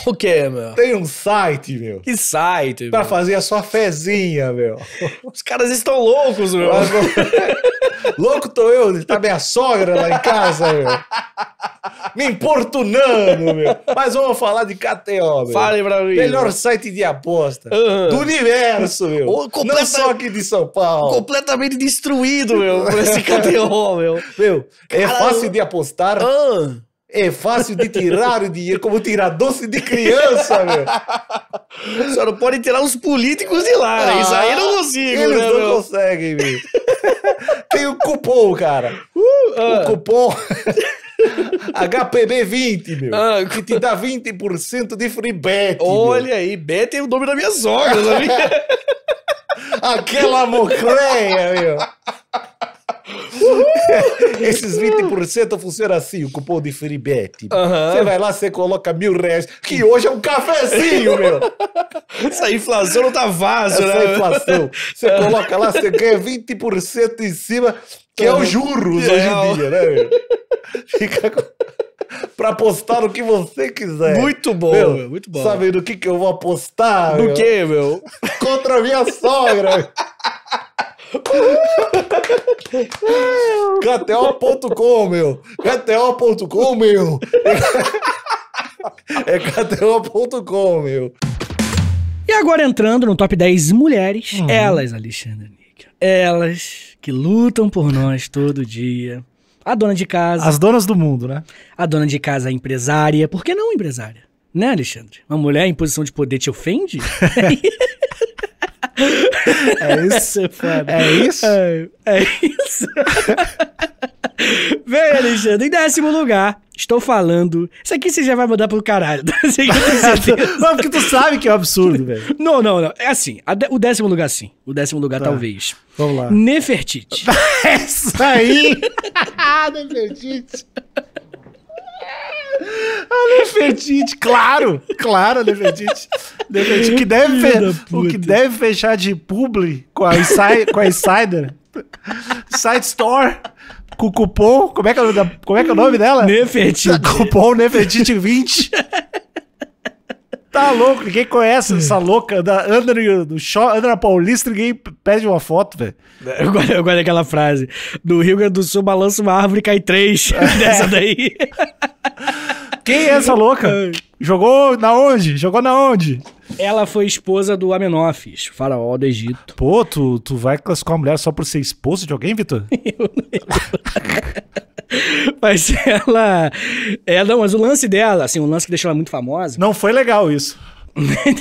o que, meu? Tem um site, meu. Que site, pra meu? Pra fazer a sua fezinha, meu. Os caras estão loucos, meu. Mas, Louco tô eu, tá minha sogra lá em casa, meu. Me importunando, meu. Mas vamos falar de KTO, meu. Fale pra mim. Melhor meu. site de aposta uhum. do universo, meu. O, completa... Não só aqui de São Paulo. Completamente destruído, meu, por esse KTO, meu. Meu, Caralho. é fácil de apostar. Uhum. É fácil de tirar o dinheiro como tirar doce de criança, meu. Só não pode tirar os políticos de lá, né? Isso aí eu não ah, consigo, Eles né, não meu? conseguem, meu. Tem o cupom, cara. Uh, uh. O cupom... HPB20, meu. Ah. que te dá 20% de free bet. Olha meu. aí, bet é o nome da minha sogra, sabia? Aquela mocreia, meu. Esses 20% funciona assim, o cupom de Firibete. Uhum. É, tipo, você vai lá, você coloca mil reais, que hoje é um cafezinho, meu. Essa inflação não tá vaso, Essa né? inflação. Você é. coloca lá, você ganha 20% em cima, que é o juros é hoje em dia, né, meu? Fica com... pra apostar no que você quiser. Muito bom, meu, meu, muito bom. Sabe no que, que eu vou apostar? No meu? que, meu? Contra a minha sogra. KTO.com, meu. KTO.com, meu. É KTO.com, meu. E agora entrando no top 10 mulheres, uhum. elas, Alexandre Níquel. Elas que lutam por nós todo dia. A dona de casa. As donas do mundo, né? A dona de casa a empresária. Por que não empresária? Né, Alexandre? Uma mulher em posição de poder te ofende? É isso? É, é isso? É, é isso. Vem, Alexandre, em décimo lugar, estou falando. Isso aqui você já vai mandar pro caralho. não, porque tu sabe que é um absurdo, velho. Não, não, não. É assim. O décimo lugar, sim. O décimo lugar, tá. talvez. Vamos lá. Nefertiti. Essa é aí! Nefertiti. A Nefertiti, claro, claro, a Nefertiti. Nefertiti que deve fe... o que deve fechar de publi com a, com a Insider, Side Store, com cupom, como é que é o nome, da... como é que é o nome dela? Nefertiti. Cupom Nefertiti 20. Tá louco, ninguém conhece essa louca. Anda, Andra na Paulista, ninguém pede uma foto, velho. Eu guardo, aquela frase. No Rio Grande do Sul, balança uma árvore e cai três. É. Dessa daí. Quem é essa louca? Jogou na onde? Jogou na onde? Ela foi esposa do Amenófis, faraó do Egito. Pô, tu, tu vai classificar uma mulher só por ser esposa de alguém, Vitor? Eu não Mas ela. É, não, mas o lance dela, assim, o lance que deixou ela muito famosa. Não foi legal isso.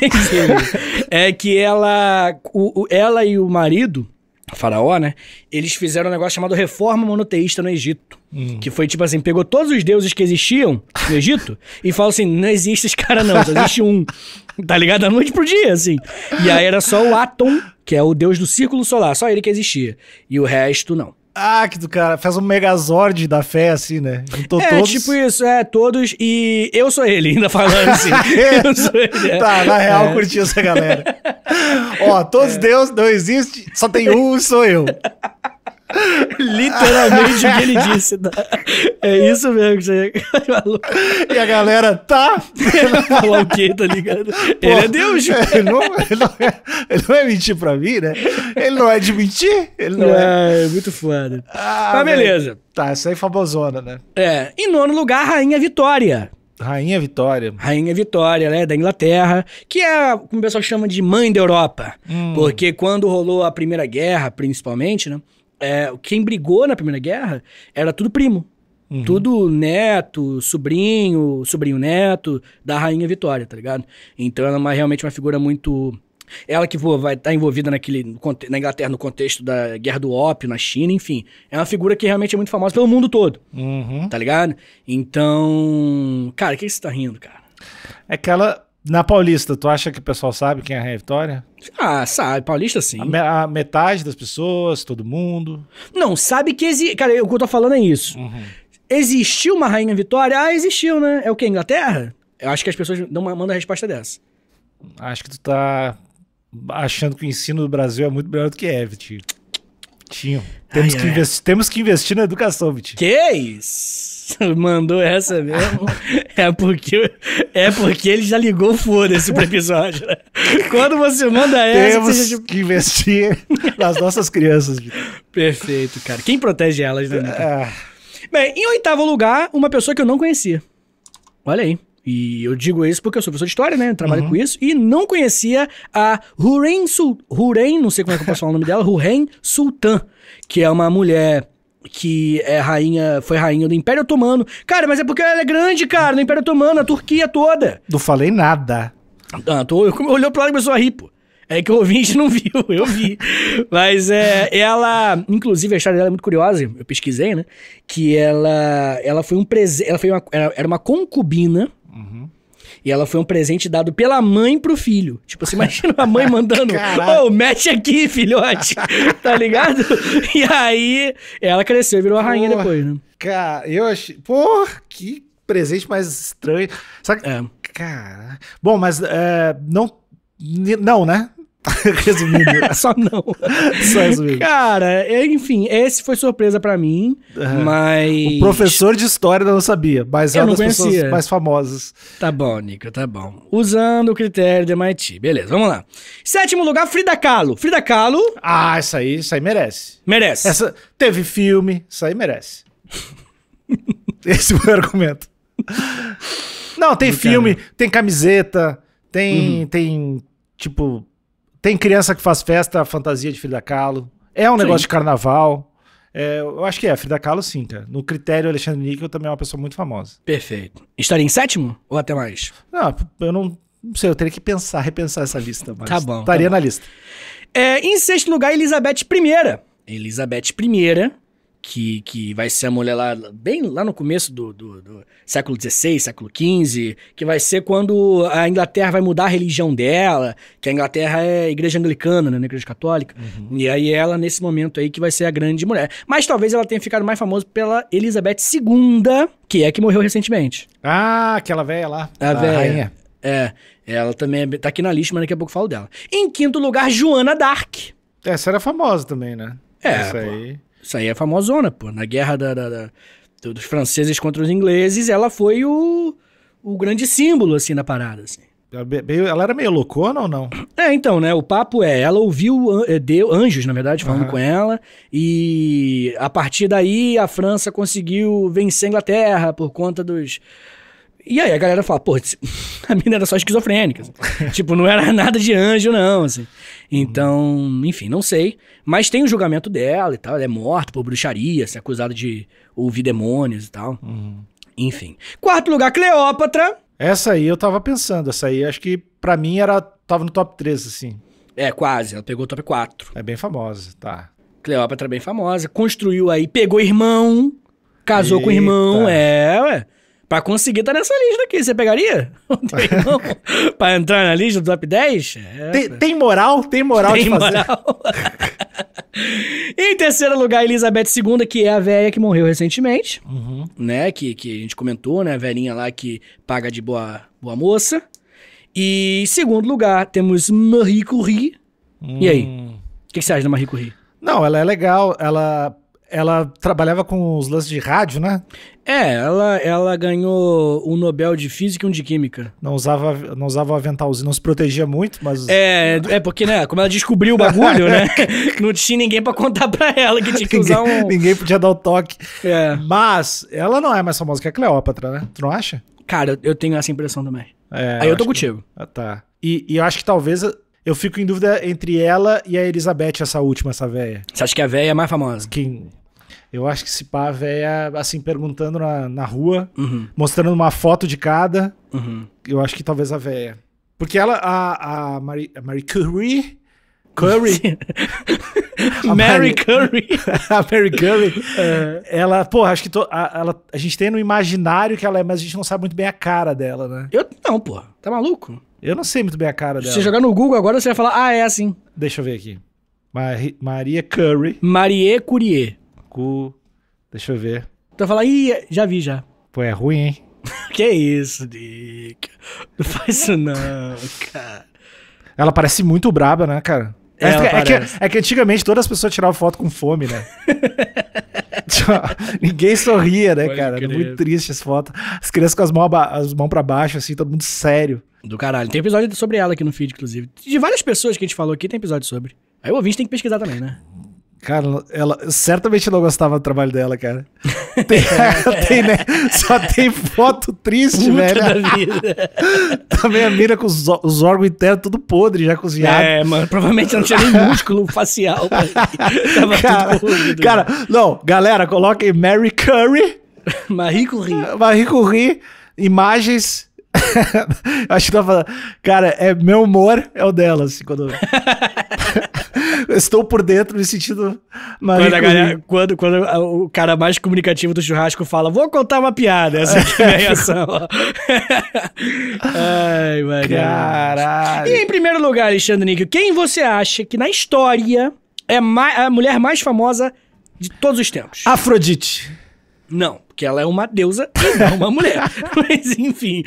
é que ela, o, o, ela e o marido faraó, né? Eles fizeram um negócio chamado reforma monoteísta no Egito. Hum. Que foi tipo assim, pegou todos os deuses que existiam no Egito e falou assim, não existe esse cara não, só existe um. tá ligado? Da noite pro dia, assim. E aí era só o Atom, que é o deus do círculo solar, só ele que existia. E o resto, não. Ah, que do cara, faz um megazord da fé, assim, né? Juntou é, todos. tipo isso, é, todos, e eu sou ele, ainda falando assim. é. eu sou ele, é. Tá, na real, é. curti essa galera. Ó, todos é. Deus não existe, só tem um, sou eu. Literalmente o que ele disse. Tá? É isso mesmo que você E a galera tá. Ele falou o quê, tá ligado? Pô, ele é Deus. Ele não, ele, não é, ele não é mentir pra mim, né? Ele não é de mentir. Ele não é. é. é muito foda. Ah, Mas beleza. Tá, isso aí é famosona, né? É. Em nono lugar, Rainha Vitória. Rainha Vitória. Rainha Vitória, né? Da Inglaterra, que é como o pessoal chama de mãe da Europa. Hum. Porque quando rolou a Primeira Guerra, principalmente, né? É, quem brigou na Primeira Guerra era tudo primo. Uhum. Tudo neto, sobrinho, sobrinho neto da Rainha Vitória, tá ligado? Então ela é uma, realmente uma figura muito ela que vai estar tá envolvida naquele, na Inglaterra no contexto da guerra do ópio na China, enfim. É uma figura que realmente é muito famosa pelo mundo todo. Uhum. Tá ligado? Então. Cara, o que, você tá rindo, cara? É que ela. Na Paulista, tu acha que o pessoal sabe quem é a Rainha Vitória? Ah, sabe. Paulista, sim. A, me a metade das pessoas, todo mundo. Não, sabe que existe. Cara, eu, o que eu tô falando é isso. Uhum. Existiu uma Rainha Vitória? Ah, existiu, né? É o que? Inglaterra? Eu acho que as pessoas não mandam a resposta dessa. Acho que tu tá achando que o ensino do Brasil é muito melhor do que é, Vitinho. Vitinho, temos, ai, que, ai. Investi temos que investir na educação, Vitinho. Que isso? Mandou essa mesmo? é, porque, é porque ele já ligou foda-se pro episódio. Né? Quando você manda essa... Temos você já... que investir nas nossas crianças, Vitinho. Perfeito, cara. Quem protege elas, né? Ah. Bem, em oitavo lugar, uma pessoa que eu não conhecia. Olha aí. E eu digo isso porque eu sou professor de história, né? Trabalho uhum. com isso. E não conhecia a Huren, Sul, Huren, não sei como é que eu posso falar o nome dela, Huren Sultan, que é uma mulher que é rainha, foi rainha do Império Otomano. Cara, mas é porque ela é grande, cara, no Império Otomano, a Turquia toda. Não falei nada. Ah, tô, eu, olhou pra lá e começou a rir, pô. É que o ouvinte não viu, eu vi. Mas é, ela, inclusive a história dela é muito curiosa, eu pesquisei, né? Que ela, ela foi um presente, ela foi uma, era uma concubina e ela foi um presente dado pela mãe pro filho. Tipo, você imagina a mãe mandando: Ô, oh, mete aqui, filhote! tá ligado? E aí ela cresceu e virou a rainha Porra, depois, né? Cara, eu achei. Porra, que presente mais estranho. Sabe? É. Cara. Bom, mas é, não. Não, né? resumindo, só não. Só resumindo. Cara, é, enfim, esse foi surpresa para mim, uhum. mas... O professor de história não sabia, mas é uma das conhecia. pessoas mais famosas. Tá bom, Nico, tá bom. Usando o critério do MIT. Beleza, vamos lá. Sétimo lugar, Frida Kahlo. Frida Kahlo... Ah, isso aí, isso aí merece. Merece. Essa, teve filme, isso aí merece. esse foi o argumento. Não, tem filme, tem camiseta, tem, uhum. tem, tipo tem criança que faz festa, fantasia de Frida Kahlo. É um sim. negócio de carnaval. É, eu acho que é, Frida Kahlo sim, cara. No critério, Alexandre Níquel também é uma pessoa muito famosa. Perfeito. Estaria em sétimo ou até mais? Não, eu não, não sei, eu teria que pensar, repensar essa lista. Mas tá bom. Tá estaria tá bom. na lista. É, em sexto lugar, Elizabeth I. Elizabeth I que, que vai ser a mulher lá, bem lá no começo do, do, do século XVI, século XV, que vai ser quando a Inglaterra vai mudar a religião dela, que a Inglaterra é igreja anglicana, né, não é igreja católica, uhum. e aí ela, nesse momento aí, que vai ser a grande mulher. Mas talvez ela tenha ficado mais famosa pela Elizabeth II, que é a que morreu recentemente. Ah, aquela velha lá. A, a véia. rainha. É, ela também é, tá aqui na lista, mas daqui a pouco eu falo dela. Em quinto lugar, Joana Dark. Essa era famosa também, né? É, Essa aí... Isso aí é famosona, pô. Na guerra da, da, da, dos franceses contra os ingleses, ela foi o, o grande símbolo, assim, na parada, assim. Ela era meio loucona ou não? É, então, né? O papo é, ela ouviu eh, deu, anjos, na verdade, falando uhum. com ela, e a partir daí a França conseguiu vencer a Inglaterra por conta dos, e aí a galera fala, pô, a mina era só esquizofrênica. Assim. tipo, não era nada de anjo, não, assim. Então, enfim, não sei. Mas tem o julgamento dela e tal. Ela é morta por bruxaria, se assim, acusada de ouvir demônios e tal. Uhum. Enfim. Quarto lugar, Cleópatra. Essa aí eu tava pensando. Essa aí acho que pra mim era. Tava no top 3, assim. É, quase. Ela pegou o top 4. É bem famosa, tá. Cleópatra é bem famosa. Construiu aí, pegou irmão, casou Eita. com irmão. É, ué. Pra conseguir estar tá nessa lista aqui, você pegaria? Não pra entrar na lista do top 10? É. Tem, tem, moral? Tem moral tem de fazer. Moral. em terceiro lugar, Elizabeth II, que é a velha que morreu recentemente, uhum. né? Que, que a gente comentou, né? A velhinha lá que paga de boa, boa moça. E em segundo lugar, temos Marie Curie. Hum. E aí? Hum. O que, que você acha da Marie Curie? Não, ela é legal. Ela, ela trabalhava com os lances de rádio, né? É, ela, ela ganhou um Nobel de Física e um de Química. Não usava, não usava aventalzinho, não se protegia muito, mas. É, é, é porque, né? Como ela descobriu o bagulho, né? Não tinha ninguém para contar pra ela que tinha que usar um. Ninguém podia dar o toque. É. Mas ela não é mais famosa que a Cleópatra, né? Tu não acha? Cara, eu tenho essa impressão também. É, Aí eu, eu tô contigo. Que... Ah, tá. E, e eu acho que talvez eu fico em dúvida entre ela e a Elizabeth, essa última, essa véia. Você acha que a véia é mais famosa? Quem... Eu acho que se pá, a véia, assim, perguntando na, na rua, uhum. mostrando uma foto de cada. Uhum. Eu acho que talvez a véia. Porque ela, a, a, Marie, a Marie Curie. Curry. a Mary Curry. a Mary Curry. É. Ela, pô, acho que to, a, ela, a gente tem no imaginário que ela é, mas a gente não sabe muito bem a cara dela, né? Eu não, pô, Tá maluco? Eu não sei muito bem a cara Se dela. Se você jogar no Google agora, você vai falar, ah, é assim. Deixa eu ver aqui. Mar Maria Curry. Marie Curie cu. Deixa eu ver. Então fala, ih, já vi já. Pô, é ruim, hein? que isso, Dick? Não faz isso não, cara. Ela parece muito braba, né, cara? É, é, que, é, que, antigamente todas as pessoas tiravam foto com fome, né? Ninguém sorria, né, Pode cara? Muito triste as fotos. As crianças com as mãos, as mãos pra baixo, assim, todo mundo sério. Do caralho. Tem episódio sobre ela aqui no feed, inclusive. De várias pessoas que a gente falou aqui, tem episódio sobre. Aí o ouvinte tem que pesquisar também, né? Cara, ela certamente não gostava do trabalho dela, cara. Tem, tem né? Só tem foto triste, Puta velho. Da vida. Também a mira com os, os órgãos internos tudo podre, já cozinhado. É, mano, provavelmente não tinha nem músculo facial. Tava cara, tudo corrido, né? cara, não, galera, coloquem Mary Curry. Marie Curie. Marie Curie, imagens acho que tava tá cara, é meu humor é o dela, assim, quando eu estou por dentro me sentindo quando, galera, quando, quando, o cara mais comunicativo do churrasco fala, vou contar uma piada, essa é a reação. Ai, mano. Né? Caralho. E em primeiro lugar, Alexandre Níquel, quem você acha que na história é a mulher mais famosa de todos os tempos? Afrodite. Não, porque ela é uma deusa e não uma mulher. mas enfim.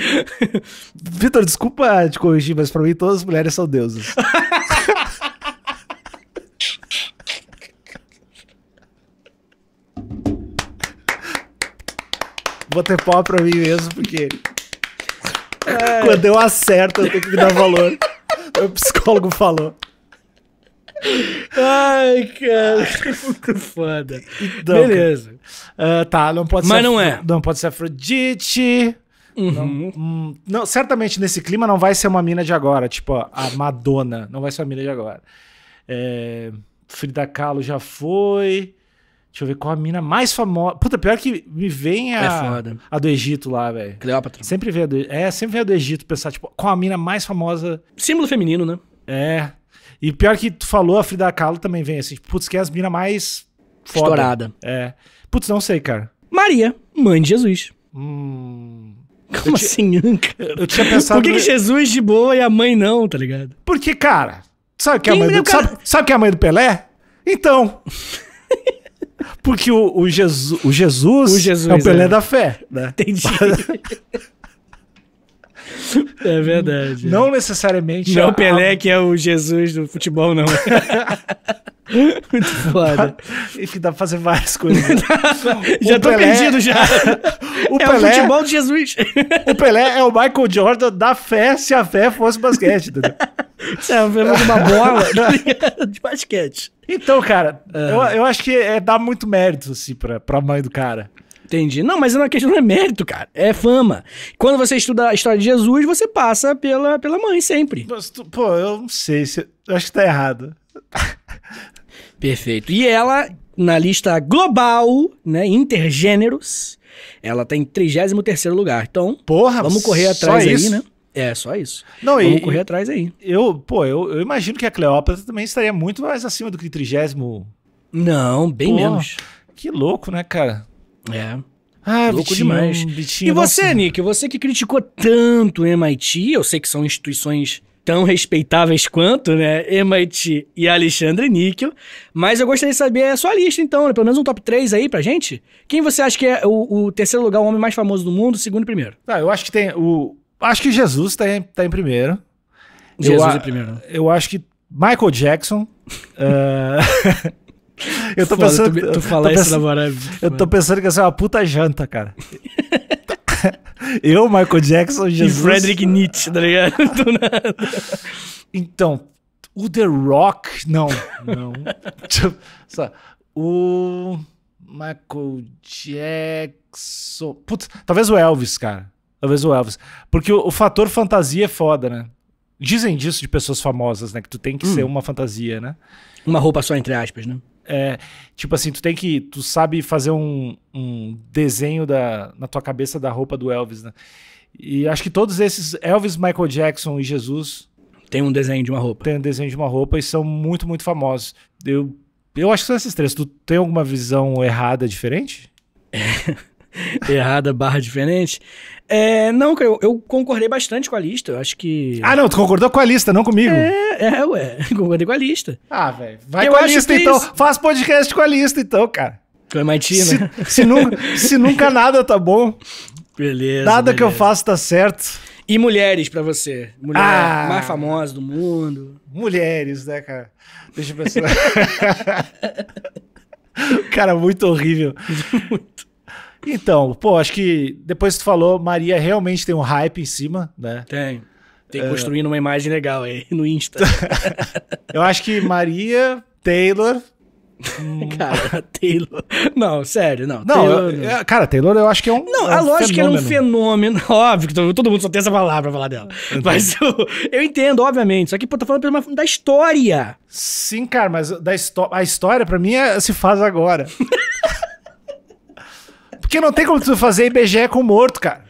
Vitor, desculpa te corrigir, mas pra mim todas as mulheres são deusas. Vou ter pau pra mim mesmo, porque. É. Quando eu acerto, eu tenho que me dar valor. O psicólogo falou. Ai, cara, ah. muito foda. Então, Beleza. Uh, tá, não pode Mas ser. Mas não é. Não pode ser Afrodite. Uhum. Não, hum, não, certamente nesse clima não vai ser uma mina de agora, tipo a Madonna, não vai ser uma mina de agora. É, Frida Kahlo já foi. Deixa eu ver qual a mina mais famosa. Puta, pior que me vem a, é a do Egito lá, velho. Cleópatra. Sempre vem a do, é, sempre vem a do Egito pensar, tipo, qual a mina mais famosa. Símbolo feminino, né? É. E pior que tu falou, a Frida Kahlo também vem assim. Putz, que é as mina mais foda. Estourada. É. Putz, não sei, cara. Maria, mãe de Jesus. Hum. Como eu assim, cara? Eu tinha pensado. Por que, no... que, Jesus de boa e a mãe não, tá ligado? Porque, cara, sabe que é a mãe é do. Cara... Sabe, sabe que é a mãe do Pelé? Então. Porque o, o, Jesus, o Jesus, o Jesus é o Pelé é. da fé, né? Entendi. É verdade. Não é. necessariamente. Não, a... Pelé que é o Jesus do futebol, não. Muito foda. E que dá pra fazer várias coisas. já tô Pelé... perdido já. o é Pelé... o futebol de Jesus. o Pelé é o Michael Jordan da fé se a fé fosse basquete, entendeu? É, uma bola de basquete. Então, cara, é. eu, eu acho que é dar muito mérito, assim, pra, pra mãe do cara. Entendi. Não, mas é a questão não é mérito, cara. É fama. Quando você estuda a história de Jesus, você passa pela, pela mãe sempre. Mas tu, pô, eu não sei. Se, eu acho que tá errado. Perfeito. E ela, na lista global, né, intergêneros, ela tá em 33 lugar. Então, Porra, vamos correr atrás aí, isso? né? É, só isso. Não, Vamos e, correr atrás aí. Eu, pô, eu, eu, imagino que a Cleópatra também estaria muito mais acima do que trigésimo. Não, bem menos. Que louco, né, cara? É. Ah, Louco Vitinho, demais. Vitinho, e você, nossa. Nick, você que criticou tanto o MIT, eu sei que são instituições tão respeitáveis quanto, né? MIT e Alexandre Níquel. Mas eu gostaria de saber a sua lista, então, né? pelo menos um top 3 aí pra gente. Quem você acha que é o, o terceiro lugar, o homem mais famoso do mundo, segundo e primeiro? Ah, eu acho que tem o. Acho que Jesus tá em, tá em primeiro. Jesus eu, é primeiro. Eu acho que Michael Jackson. uh... Eu tô Foda, pensando. Tu, tu falar isso pensando, na Eu tô pensando que essa é uma puta janta, cara. eu, Michael Jackson, Jesus. E Frederick Nietzsche, tá ligado? Do nada. Então, o The Rock. Não, não. Só, o. Michael Jackson. Putz, talvez o Elvis, cara. Talvez o Elvis. Porque o, o, fator fantasia é foda, né? Dizem disso de pessoas famosas, né? Que tu tem que hum. ser uma fantasia, né? Uma roupa só, entre aspas, né? É, tipo assim, tu tem que. Tu sabe fazer um, um desenho da, na tua cabeça da roupa do Elvis, né? E acho que todos esses, Elvis, Michael Jackson e Jesus. Tem um desenho de uma roupa. Tem um desenho de uma roupa e são muito, muito famosos. Eu, eu acho que são esses três. Tu tem alguma visão errada diferente? É. errada barra diferente. É, não, eu, eu, concordei bastante com a lista. Eu acho que. Ah, não, tu concordou com a lista, não comigo. É, é ué. Concordei com a lista. Ah, velho. Vai eu com a lista, é então. Isso. Faz podcast com a lista, então, cara. Com a MIT, se, né? Se, nunca, se nunca nada tá bom. Beleza. Nada beleza. que eu faço tá certo. E mulheres para você? Mulher ah, mais famosa do mundo. Mulheres, né, cara? Deixa eu pensar. cara, muito horrível. muito. Então, pô, acho que depois que tu falou, Maria realmente tem um hype em cima, né? Tem. Tem é. construindo uma imagem legal aí no Insta. Eu acho que Maria, Taylor, hum, cara, Taylor. Não, sério, não. Não, Taylor, eu, cara, Taylor eu acho que é um. Não, é um a lógica era é um fenômeno. Óbvio que todo mundo só tem essa palavra pra falar dela. Entendi. Mas eu, eu, entendo, obviamente. Só que, pô, tô falando uma, da história. Sim, cara, mas da a história pra mim é, se faz agora. Porque não tem como tu fazer IBGE com morto, cara.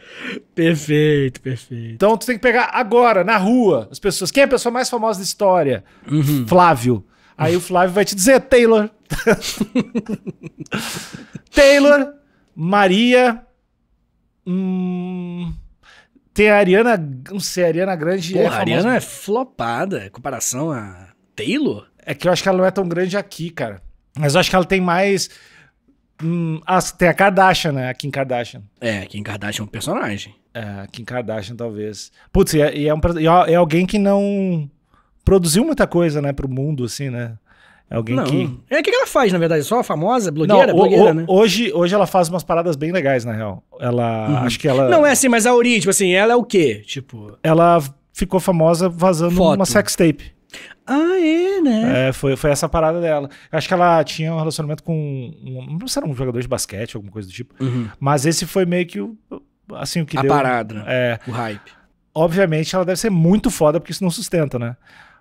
Perfeito, perfeito. Então tu tem que pegar agora, na rua, as pessoas. Quem é a pessoa mais famosa da história? Uhum. Flávio. Aí o Flávio vai te dizer Taylor. Taylor, Maria. Hum, tem a Ariana. Não sei, a Ariana Grande. Pô, é a Ariana é flopada em comparação a Taylor? É que eu acho que ela não é tão grande aqui, cara. Mas eu acho que ela tem mais Hum, tem a Kardashian, né? A Kim Kardashian. É, a Kim Kardashian é um personagem. É, a Kim Kardashian, talvez. Putz, e é, e é, um, é, é alguém que não produziu muita coisa, né, pro mundo, assim, né? É alguém não. que. É o que ela faz, na verdade? É só a famosa? Blogueira? Não, o, blogueira, o, né? Hoje, hoje ela faz umas paradas bem legais, na real. Ela. Uhum. Acho que ela. Não, é assim, mas a origem, tipo assim, ela é o quê? Tipo. Ela ficou famosa vazando Foto. uma sextape. Ah, é, né? É, foi, foi essa parada dela. Acho que ela tinha um relacionamento com. Um, não sei, se era um jogador de basquete, alguma coisa do tipo. Uhum. Mas esse foi meio que o. Assim, o que a deu. A parada, É. O hype. Obviamente ela deve ser muito foda, porque isso não sustenta, né?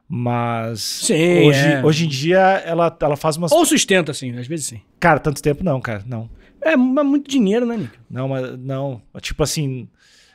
Mas. Sim. Hoje, é. hoje em dia ela, ela faz umas. Ou sustenta, assim, às vezes sim. Cara, tanto tempo não, cara, não. É, mas muito dinheiro, né, Nico? Não, mas não. Tipo assim,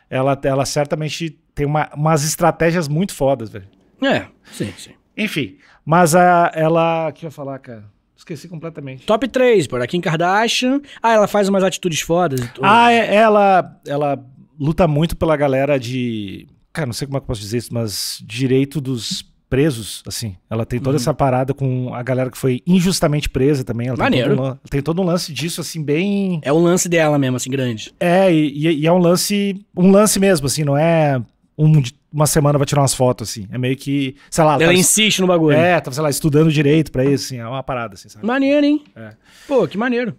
ela, ela certamente tem uma, umas estratégias muito fodas, velho. É, sim, sim. Enfim, mas a, ela. O que eu ia falar, cara? Esqueci completamente. Top 3, por aqui em Kardashian. Ah, ela faz umas atitudes fodas e tudo. Ah, é, ela, ela luta muito pela galera de. Cara, não sei como é que eu posso dizer isso, mas direito dos presos, assim. Ela tem toda uhum. essa parada com a galera que foi injustamente presa também. Ela Maneiro. Tem todo, um, tem todo um lance disso, assim, bem. É um lance dela mesmo, assim, grande. É, e, e é um lance. Um lance mesmo, assim, não é um uma semana para tirar umas fotos, assim. É meio que, sei lá... Ela insiste no bagulho. É, tava, sei lá, estudando direito para isso, assim. É uma parada, assim, sabe? Maneiro, hein? É. Pô, que maneiro.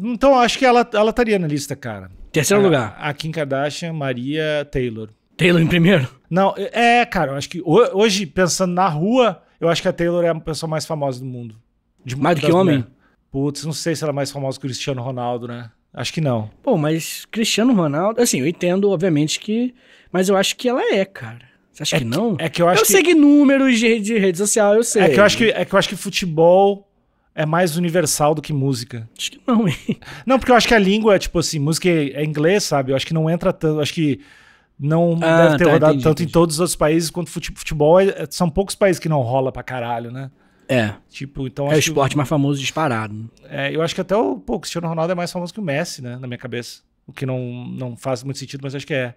Então, acho que ela, ela estaria tá na lista, cara. Terceiro é, lugar. A Kim Kardashian, Maria Taylor. Taylor em primeiro? Não, é, cara, eu acho que hoje, pensando na rua, eu acho que a Taylor é a pessoa mais famosa do mundo. De, mais do que homem? Putz, não sei se ela é mais famosa que o Cristiano Ronaldo, né? Acho que não. Pô, mas Cristiano Ronaldo, assim, eu entendo, obviamente, que mas eu acho que ela é, cara. Você acha é que, que não? é que eu acho eu que... segui números de, de rede social, eu sei. É que eu acho que, é que, eu acho que futebol é mais universal do que música. Acho que não, hein? Não, porque eu acho que a língua, é tipo assim, música é inglês, sabe? Eu acho que não entra tanto. Acho que não ah, deve ter tá, rodado entendi, tanto entendi. em todos os outros países quanto futebol. É, é, são poucos países que não rola pra caralho, né? É. Tipo, então é o esporte que, mais famoso disparado. Né? É, eu acho que até o pô, Cristiano Ronaldo é mais famoso que o Messi, né? Na minha cabeça. O que não, não faz muito sentido, mas acho que é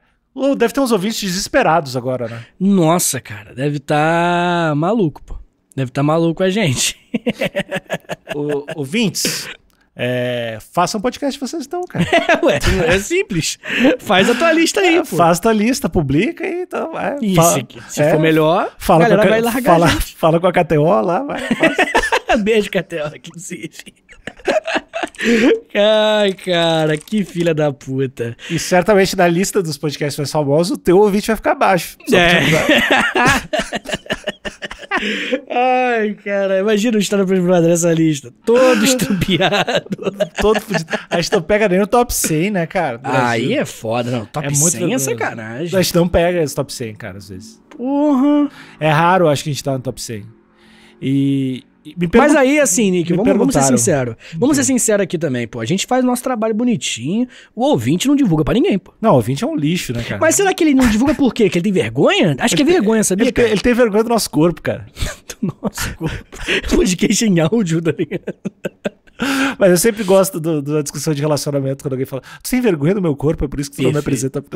deve ter uns ouvintes desesperados agora, né? Nossa, cara, deve estar tá maluco, pô. Deve estar tá maluco a gente. o, ouvintes, é, façam um podcast vocês estão, cara. É, ué, é simples. Faz a tua lista aí, é, pô. Faz a tua lista, publica e então vai. Isso, fala, se é, for melhor, fala a galera com a, vai largar fala, fala com a KTO lá, vai. Beijo, KTO, inclusive. Ai, cara, que filha da puta. E certamente na lista dos podcasts mais famosos, o teu ouvinte vai ficar baixo. É. Ai, cara, imagina o Estrada Prêmio Brother nessa lista. Todo estupiado. Todo fudido. A gente não pega nem o top 100, né, cara? Aí é foda, não. Top é 100 é sacanagem. A gente não pega esse top 100, cara, às vezes. Porra. É raro, acho que a gente tá no top 100. E, mas aí, assim, Nick, vamos, vamos, ser sinceros. Vamos ser sinceros aqui também, pô. A gente faz nosso trabalho bonitinho. O ouvinte não divulga para ninguém, pô. Não, o ouvinte é um lixo, né, cara? Mas será que ele não divulga por quê? Que ele tem vergonha? Acho ele que é vergonha, sabia? Ele, cara? Tem, ele tem vergonha do nosso corpo, cara. do nosso corpo. Podcast em áudio, tá ligado? Mas eu sempre gosto do, do, da discussão de relacionamento quando alguém fala: Tu tem vergonha do meu corpo, é por isso que tu não me apresenta.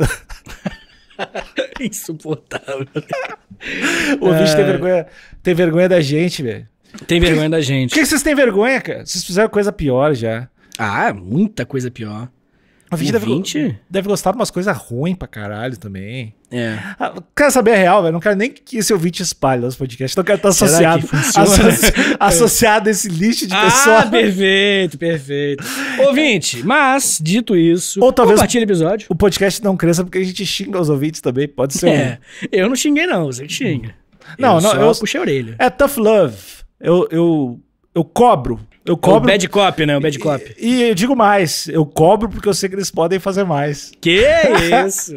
Insuportável. o ouvinte é... tem vergonha, tem vergonha da gente, velho. Tem vergonha da gente. O que, vocês têm vergonha, cara? Vocês fizeram coisa pior já. Ah, muita coisa pior. A gente deve, deve, gostar de umas coisas ruins pra caralho também. É. Ah, quero saber a real, velho. Não quero nem que esse ouvinte espalhe nosso podcast. Não quero estar associado, que associ, associado a esse lixo de ah, pessoas. Ah, perfeito, perfeito. Ouvinte, mas, dito isso, Ou talvez compartilha o episódio. O podcast não cresça porque a gente xinga os ouvintes também. Pode ser. É. Um... Eu não xinguei, não. Você que xinga. Não, eu não. eu puxei a orelha. É tough love eu, eu, eu cobro. Eu cobro. O bad cop, né? O bad cop. E, e eu digo mais, eu cobro porque eu sei que eles podem fazer mais. Que isso?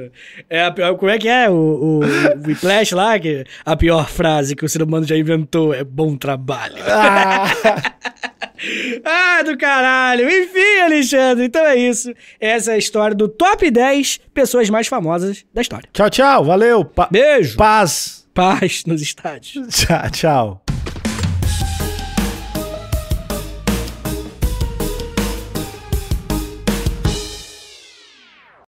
é a pior, como é que é o, o, o Whiplash lá? Que a pior frase que o ser humano já inventou é bom trabalho. Ah. ah, do caralho! Enfim, Alexandre, então é isso. Essa é a história do top 10 pessoas mais famosas da história. Tchau, tchau, valeu. Pa Beijo. Paz. Paz nos estádios. Tchau, tchau.